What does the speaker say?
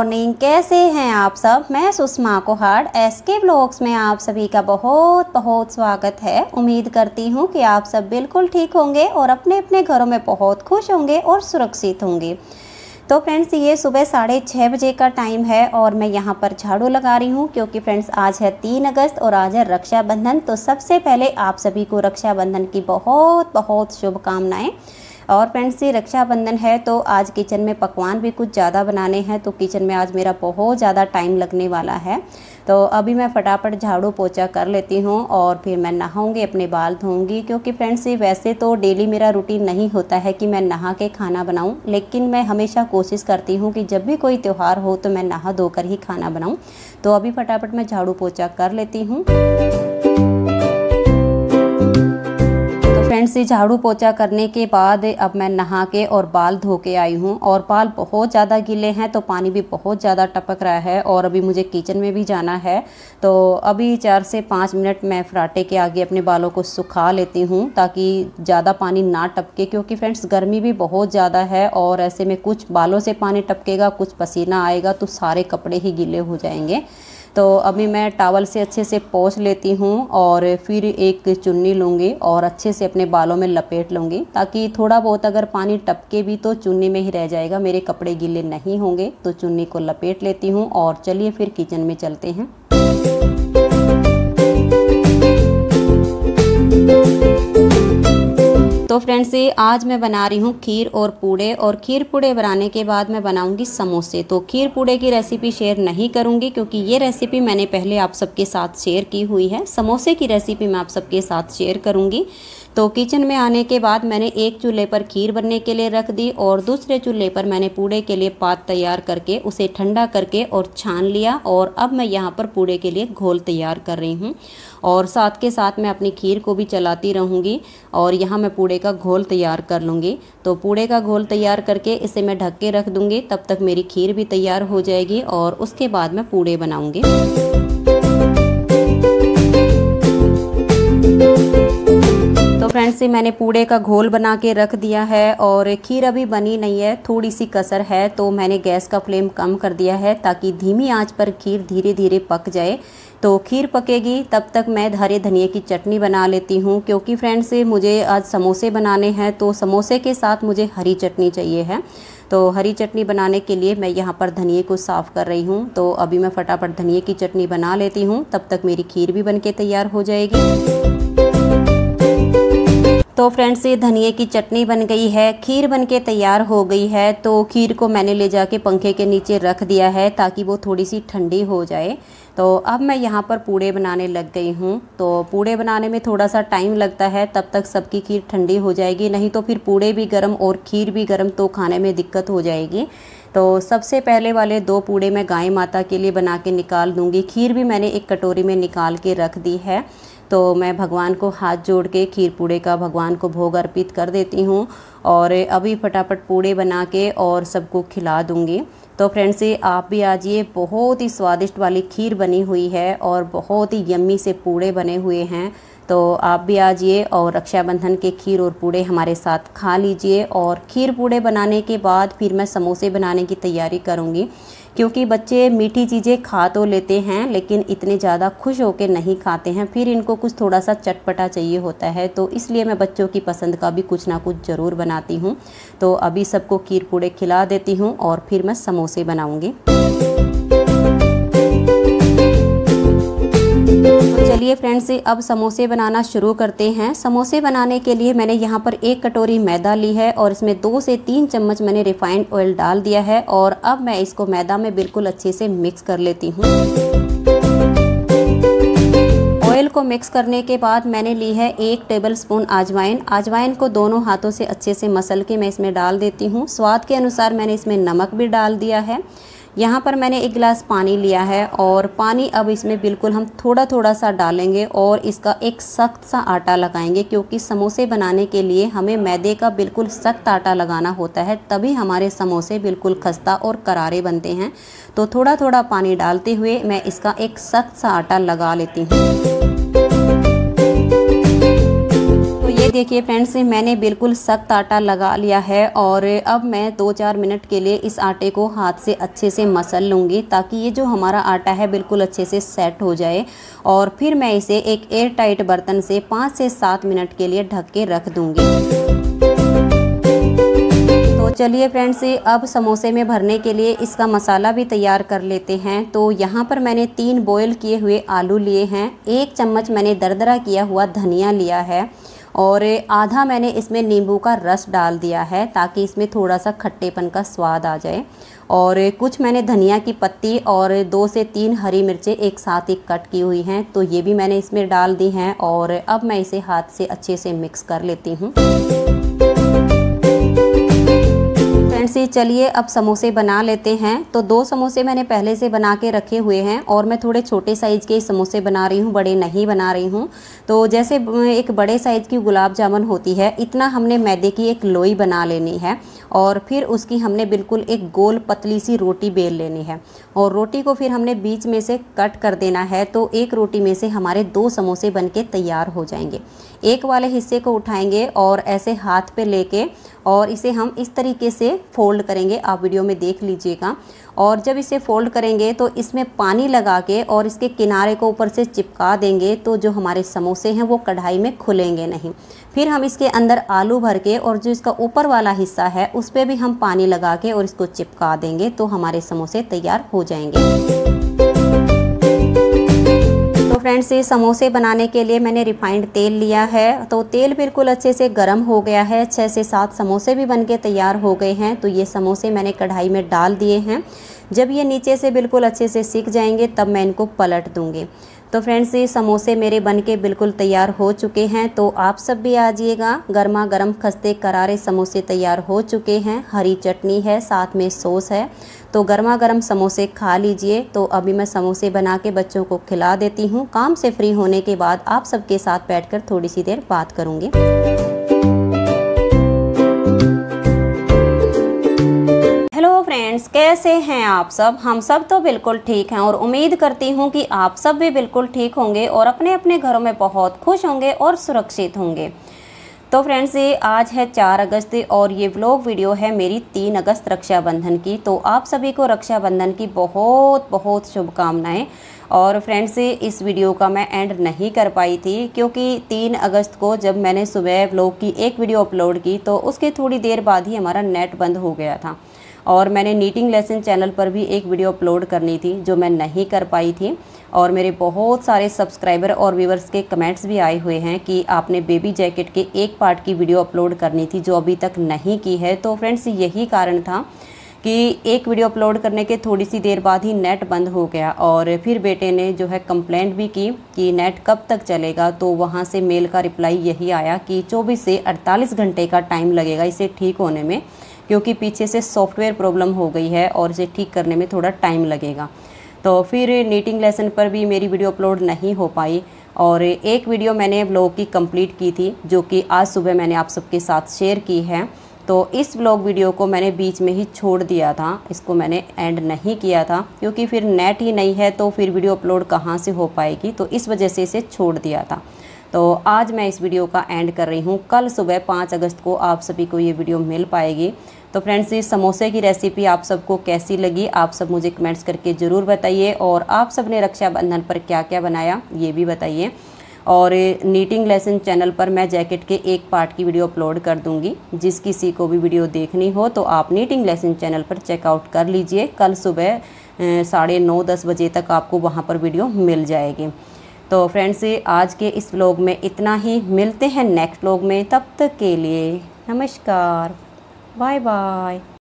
Morning कैसे हैं आप सब मैं Sushma Kohad S K blogs में आप सभी का बहुत बहुत स्वागत है उम्मीद करती हूँ कि आप सब बिल्कुल ठीक होंगे और अपने अपने घरों में बहुत खुश होंगे और सुरक्षित होंगे तो फ्रेंड्स ये सुबह साढ़े छः बजे का टाइम है और मैं यहाँ पर झाड़ू लगा रही हूँ क्योंकि फ्रेंड्स आज है तीन अगस्त और आज है रक्षाबंधन तो सबसे पहले आप सभी को रक्षाबंधन की बहुत बहुत शुभकामनाएँ और फ्रेंड्स ये रक्षाबंधन है तो आज किचन में पकवान भी कुछ ज़्यादा बनाने हैं तो किचन में आज मेरा बहुत ज़्यादा टाइम लगने वाला है तो अभी मैं फटाफट झाड़ू पोछा कर लेती हूँ और फिर मैं नहाऊँगी अपने बाल धोऊँगी क्योंकि फ्रेंड्स ये वैसे तो डेली मेरा रूटीन नहीं होता है कि मैं नहा के खाना बनाऊँ लेकिन मैं हमेशा कोशिश करती हूँ कि जब भी कोई त्यौहार हो तो मैं नहा धोकर ही खाना बनाऊँ तो अभी फटाफट मैं झाड़ू पोछा कर लेती हूँ फ्रेंड्स ये झाड़ू पोछा करने के बाद अब मैं नहा के और बाल धो के आई हूँ और बाल बहुत ज़्यादा गीले हैं तो पानी भी बहुत ज़्यादा टपक रहा है और अभी मुझे किचन में भी जाना है तो अभी चार से पाँच मिनट मैं फराटे के आगे अपने बालों को सुखा लेती हूँ ताकि ज़्यादा पानी ना टपके क्योंकि फ्रेंड्स गर्मी भी बहुत ज़्यादा है और ऐसे में कुछ बालों से पानी टपकेगा कुछ पसीना आएगा तो सारे कपड़े ही गीले हो जाएंगे तो अभी मैं टावल से अच्छे से पोछ लेती हूँ और फिर एक चुन्नी लूँगी और अच्छे से अपने बालों में लपेट लूँगी ताकि थोड़ा बहुत अगर पानी टपके भी तो चुन्नी में ही रह जाएगा मेरे कपड़े गीले नहीं होंगे तो चुन्नी को लपेट लेती हूँ और चलिए फिर किचन में चलते हैं फ्रेंड्स ये आज मैं बना रही हूँ खीर और पूड़े और खीर पूड़े बनाने के बाद मैं बनाऊँगी समोसे तो खीर पूड़े की रेसिपी शेयर नहीं करूँगी क्योंकि ये रेसिपी मैंने पहले आप सबके साथ शेयर की हुई है समोसे की रेसिपी मैं आप सबके साथ शेयर करूँगी तो किचन में आने के बाद मैंने एक चूल्हे पर खीर बनने के लिए रख दी और दूसरे चूल्हे पर मैंने पूड़े के लिए पात तैयार करके उसे ठंडा करके और छान लिया और अब मैं यहाँ पर पूड़े के लिए घोल तैयार कर रही हूँ और साथ के साथ मैं अपनी खीर को भी चलाती रहूँगी और यहाँ मैं पूड़े का घोल तैयार कर लूँगी तो पूड़े का घोल तैयार करके इसे मैं ढक के रख दूँगी तब तक मेरी खीर भी तैयार हो जाएगी और उसके बाद मैं पूड़े बनाऊँगी फ्रेंड्स ये मैंने पूड़े का घोल बना के रख दिया है और खीर अभी बनी नहीं है थोड़ी सी कसर है तो मैंने गैस का फ्लेम कम कर दिया है ताकि धीमी आंच पर खीर धीरे धीरे पक जाए तो खीर पकेगी तब तक मैं हरे धनिए की चटनी बना लेती हूँ क्योंकि फ्रेंड्स मुझे आज समोसे बनाने हैं तो समोसे के साथ मुझे हरी चटनी चाहिए है तो हरी चटनी बनाने के लिए मैं यहाँ पर धनिए को साफ़ कर रही हूँ तो अभी मैं फटाफट धनिए की चटनी बना लेती हूँ तब तक मेरी खीर भी बनके तैयार हो जाएगी तो फ्रेंड्स ये धनिए की चटनी बन गई है खीर बन के तैयार हो गई है तो खीर को मैंने ले जाके पंखे के नीचे रख दिया है ताकि वो थोड़ी सी ठंडी हो जाए तो अब मैं यहाँ पर पूड़े बनाने लग गई हूँ तो पूड़े बनाने में थोड़ा सा टाइम लगता है तब तक सबकी खीर ठंडी हो जाएगी नहीं तो फिर पूड़े भी गर्म और खीर भी गर्म तो खाने में दिक्कत हो जाएगी तो सबसे पहले वाले दो पूड़े मैं गाय माता के लिए बना के निकाल दूँगी खीर भी मैंने एक कटोरी में निकाल के रख दी है तो मैं भगवान को हाथ जोड़ के खीर पूड़े का भगवान को भोग अर्पित कर देती हूँ और अभी फटाफट पूड़े बना के और सबको खिला दूँगी तो फ्रेंड्स ये आप भी आज ये बहुत ही स्वादिष्ट वाली खीर बनी हुई है और बहुत ही यम्मी से पूड़े बने हुए हैं तो आप भी आज ये और रक्षाबंधन के खीर और पूड़े हमारे साथ खा लीजिए और खीर पूड़े बनाने के बाद फिर मैं समोसे बनाने की तैयारी करूँगी क्योंकि बच्चे मीठी चीज़ें खा तो लेते हैं लेकिन इतने ज़्यादा खुश होकर नहीं खाते हैं फिर इनको कुछ थोड़ा सा चटपटा चाहिए होता है तो इसलिए मैं बच्चों की पसंद का भी कुछ ना कुछ ज़रूर बनाती हूँ तो अभी सबको खीर पूड़े खिला देती हूँ और फिर मैं समोसे बनाऊँगी चलिए फ्रेंड्स अब समोसे बनाना शुरू करते हैं समोसे बनाने के लिए मैंने यहाँ पर एक कटोरी मैदा ली है और इसमें दो से तीन चम्मच मैंने रिफाइंड ऑयल डाल दिया है और अब मैं इसको मैदा में बिल्कुल अच्छे से मिक्स कर लेती हूँ ऑयल को मिक्स करने के बाद मैंने ली है एक टेबल स्पून आजवाइन आजवाइन को दोनों हाथों से अच्छे से मसल के मैं इसमें डाल देती हूँ स्वाद के अनुसार मैंने इसमें नमक भी डाल दिया है यहाँ पर मैंने एक गिलास पानी लिया है और पानी अब इसमें बिल्कुल हम थोड़ा थोड़ा सा डालेंगे और इसका एक सख्त सा आटा लगाएंगे क्योंकि समोसे बनाने के लिए हमें मैदे का बिल्कुल सख्त आटा लगाना होता है तभी हमारे समोसे बिल्कुल खस्ता और करारे बनते हैं तो थोड़ा थोड़ा पानी डालते हुए मैं इसका एक सख्त सा आटा लगा लेती हूँ देखिए फ्रेंड्स मैंने बिल्कुल सख्त आटा लगा लिया है और अब मैं दो चार मिनट के लिए इस आटे को हाथ से अच्छे से मसल लूँगी ताकि ये जो हमारा आटा है बिल्कुल अच्छे से सेट हो जाए और फिर मैं इसे एक एयर टाइट बर्तन से पाँच से सात मिनट के लिए ढक के रख दूँगी तो चलिए फ्रेंड्स अब समोसे में भरने के लिए इसका मसाला भी तैयार कर लेते हैं तो यहाँ पर मैंने तीन बॉयल किए हुए आलू लिए हैं एक चम्मच मैंने दरदरा किया हुआ धनिया लिया है और आधा मैंने इसमें नींबू का रस डाल दिया है ताकि इसमें थोड़ा सा खट्टेपन का स्वाद आ जाए और कुछ मैंने धनिया की पत्ती और दो से तीन हरी मिर्चें एक साथ ही कट की हुई हैं तो ये भी मैंने इसमें डाल दी हैं और अब मैं इसे हाथ से अच्छे से मिक्स कर लेती हूँ फ्रेंड्स ये चलिए अब समोसे बना लेते हैं तो दो समोसे मैंने पहले से बना के रखे हुए हैं और मैं थोड़े छोटे साइज़ के समोसे बना रही हूँ बड़े नहीं बना रही हूँ तो जैसे एक बड़े साइज़ की गुलाब जामुन होती है इतना हमने मैदे की एक लोई बना लेनी है और फिर उसकी हमने बिल्कुल एक गोल पतली सी रोटी बेल लेनी है और रोटी को फिर हमने बीच में से कट कर देना है तो एक रोटी में से हमारे दो समोसे बन के तैयार हो जाएंगे एक वाले हिस्से को उठाएंगे और ऐसे हाथ पे लेके और इसे हम इस तरीके से फोल्ड करेंगे आप वीडियो में देख लीजिएगा और जब इसे फोल्ड करेंगे तो इसमें पानी लगा के और इसके किनारे को ऊपर से चिपका देंगे तो जो हमारे समोसे हैं वो कढ़ाई में खुलेंगे नहीं फिर हम इसके अंदर आलू भर के और जो इसका ऊपर वाला हिस्सा है उस पर भी हम पानी लगा के और इसको चिपका देंगे तो हमारे समोसे तैयार हो जाएंगे फ्रेंड्स ये समोसे बनाने के लिए मैंने रिफाइंड तेल लिया है तो तेल बिल्कुल अच्छे से गर्म हो गया है छः से सात समोसे भी बनके तैयार हो गए हैं तो ये समोसे मैंने कढ़ाई में डाल दिए हैं जब ये नीचे से बिल्कुल अच्छे से सीख जाएंगे तब मैं इनको पलट दूँगी तो फ्रेंड्स ये समोसे मेरे बन के बिल्कुल तैयार हो चुके हैं तो आप सब भी आ जाइएगा गर्मा गर्म खस्ते करारे समोसे तैयार हो चुके हैं हरी चटनी है साथ में सॉस है तो गर्मा गर्म समोसे खा लीजिए तो अभी मैं समोसे बना के बच्चों को खिला देती हूँ काम से फ्री होने के बाद आप सबके साथ बैठ थोड़ी सी देर बात करूँगी कैसे हैं आप सब हम सब तो बिल्कुल ठीक हैं और उम्मीद करती हूँ कि आप सब भी बिल्कुल ठीक होंगे और अपने अपने घरों में बहुत खुश होंगे और सुरक्षित होंगे तो फ्रेंड्स ये आज है चार अगस्त और ये व्लॉग वीडियो है मेरी तीन अगस्त रक्षाबंधन की तो आप सभी को रक्षाबंधन की बहुत बहुत शुभकामनाएँ और फ्रेंड्स इस वीडियो का मैं एंड नहीं कर पाई थी क्योंकि तीन अगस्त को जब मैंने सुबह व्लॉग की एक वीडियो अपलोड की तो उसके थोड़ी देर बाद ही हमारा नेट बंद हो गया था और मैंने नीटिंग लेसन चैनल पर भी एक वीडियो अपलोड करनी थी जो मैं नहीं कर पाई थी और मेरे बहुत सारे सब्सक्राइबर और व्यूवर्स के कमेंट्स भी आए हुए हैं कि आपने बेबी जैकेट के एक पार्ट की वीडियो अपलोड करनी थी जो अभी तक नहीं की है तो फ्रेंड्स यही कारण था कि एक वीडियो अपलोड करने के थोड़ी सी देर बाद ही नेट बंद हो गया और फिर बेटे ने जो है कंप्लेंट भी की कि नेट कब तक चलेगा तो वहाँ से मेल का रिप्लाई यही आया कि 24 से 48 घंटे का टाइम लगेगा इसे ठीक होने में क्योंकि पीछे से सॉफ्टवेयर प्रॉब्लम हो गई है और इसे ठीक करने में थोड़ा टाइम लगेगा तो फिर नीटिंग लेसन पर भी मेरी वीडियो अपलोड नहीं हो पाई और एक वीडियो मैंने ब्लॉग की कंप्लीट की थी जो कि आज सुबह मैंने आप सबके साथ शेयर की है तो इस ब्लॉग वीडियो को मैंने बीच में ही छोड़ दिया था इसको मैंने एंड नहीं किया था क्योंकि फिर नेट ही नहीं है तो फिर वीडियो अपलोड कहाँ से हो पाएगी तो इस वजह से इसे छोड़ दिया था तो आज मैं इस वीडियो का एंड कर रही हूँ कल सुबह पाँच अगस्त को आप सभी को ये वीडियो मिल पाएगी तो फ्रेंड्स इस समोसे की रेसिपी आप सबको कैसी लगी आप सब मुझे कमेंट्स करके ज़रूर बताइए और आप सब ने रक्षाबंधन पर क्या क्या बनाया ये भी बताइए और नीटिंग लेसन चैनल पर मैं जैकेट के एक पार्ट की वीडियो अपलोड कर दूंगी जिस किसी को भी वीडियो देखनी हो तो आप नीटिंग लेसन चैनल पर चेकआउट कर लीजिए कल सुबह साढ़े नौ दस बजे तक आपको वहाँ पर वीडियो मिल जाएगी तो फ्रेंड्स आज के इस व्लॉग में इतना ही मिलते हैं नेक्स्ट व्लॉग में तब तक के लिए नमस्कार Bye bye.